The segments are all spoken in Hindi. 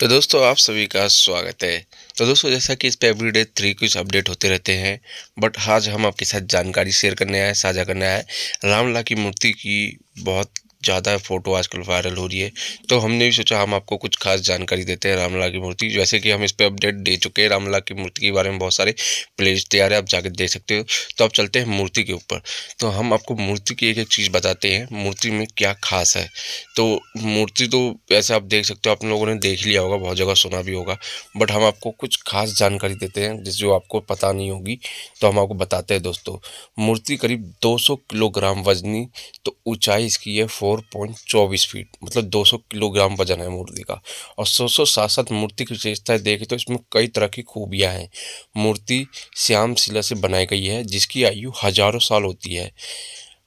तो दोस्तों आप सभी का स्वागत है तो दोस्तों जैसा कि इस पर एवरीडे थ्री कुछ अपडेट होते रहते हैं बट आज हम आपके साथ जानकारी शेयर करने आए साझा करने आए रामला की मूर्ति की बहुत ज़्यादा फ़ोटो आजकल वायरल हो रही है तो हमने भी सोचा हम आपको कुछ खास जानकारी देते हैं रामला की मूर्ति जैसे कि हम इस पर अपडेट दे चुके हैं रामला की मूर्ति के बारे में बहुत सारे प्लेलिस्ट तैयार है आप जाकर देख सकते हो तो आप चलते हैं मूर्ति के ऊपर तो हम आपको मूर्ति की एक एक चीज़ बताते हैं मूर्ति में क्या खास है तो मूर्ति तो ऐसे आप देख सकते हो आप लोगों ने देख लिया होगा बहुत जगह सुना भी होगा बट हम आपको कुछ खास जानकारी देते हैं जिस जो आपको पता नहीं होगी तो हम आपको बताते हैं दोस्तों मूर्ति करीब 200 किलोग्राम वजनी तो ऊंचाई इसकी है फोर फोर पॉइंट चौबीस फीट मतलब दो सौ किलोग्राम वजन है मूर्ति का और सौ सात साथ मूर्ति की विशेषताएं देखें तो इसमें कई तरह की खूबियां हैं मूर्ति श्याम शिला से बनाई गई है जिसकी आयु हजारों साल होती है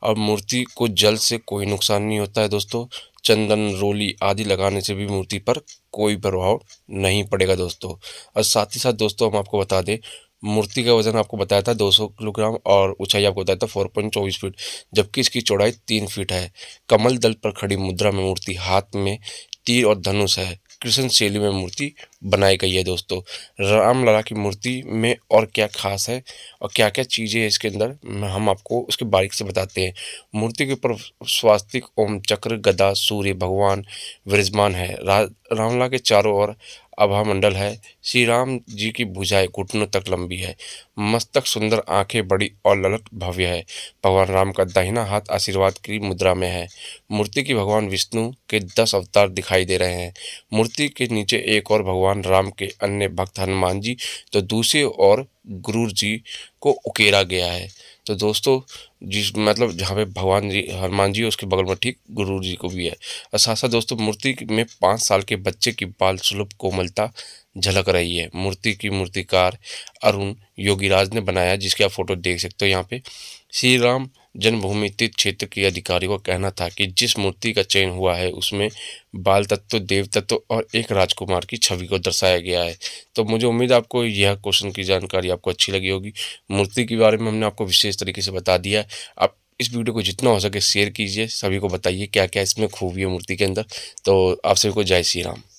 और मूर्ति को जल से कोई नुकसान नहीं होता है दोस्तों चंदन रोली आदि लगाने से भी मूर्ति पर कोई प्रभाव नहीं पड़ेगा दोस्तों और साथ ही साथ दोस्तों हम आपको बता दें मूर्ति का वजन आपको बताया था 200 किलोग्राम और ऊंचाई आपको बताया था 4.24 फीट जबकि इसकी चौड़ाई तीन फीट है कमल दल पर खड़ी मुद्रा में मूर्ति हाथ में तीर और धनुष है कृष्ण शैली में मूर्ति बनाई गई है दोस्तों रामलला की मूर्ति में और क्या खास है और क्या क्या चीज़ें हैं इसके अंदर हम आपको उसके बारीक से बताते हैं मूर्ति के ऊपर स्वास्तिक ओम चक्र गदा सूर्य भगवान विराजमान है रामलला के चारों ओर अभामंडल हाँ है श्री राम जी की भुजाएं घुटनों तक लंबी है मस्तक सुंदर आंखें बड़ी और ललक भव्य है भगवान राम का दाहिना हाथ आशीर्वाद की मुद्रा में है मूर्ति की भगवान विष्णु के दस अवतार दिखाई दे रहे हैं मूर्ति के नीचे एक और भगवान राम के अन्य भक्त हनुमान जी तो दूसरे और गुरु जी को उकेरा गया है तो दोस्तों जिस मतलब जहाँ पे भगवान जी हनुमान जी उसके बगल में ठीक गुरु जी को भी है और साथ साथ दोस्तों मूर्ति में पाँच साल के बच्चे की बाल सुलभ कोमलता झलक रही है मूर्ति की मूर्तिकार अरुण योगीराज ने बनाया जिसकी आप फोटो देख सकते हो यहाँ पे श्री राम जन्मभूमि तीर्थ क्षेत्र के अधिकारी का कहना था कि जिस मूर्ति का चयन हुआ है उसमें बाल तत्व देव तत्व और एक राजकुमार की छवि को दर्शाया गया है तो मुझे उम्मीद आपको यह क्वेश्चन की जानकारी आपको अच्छी लगी होगी मूर्ति के बारे में हमने आपको विशेष तरीके से बता दिया है आप इस वीडियो को जितना हो सके शेयर कीजिए सभी को बताइए क्या क्या इसमें खूबी है मूर्ति के अंदर तो आप सभी को जय श्री राम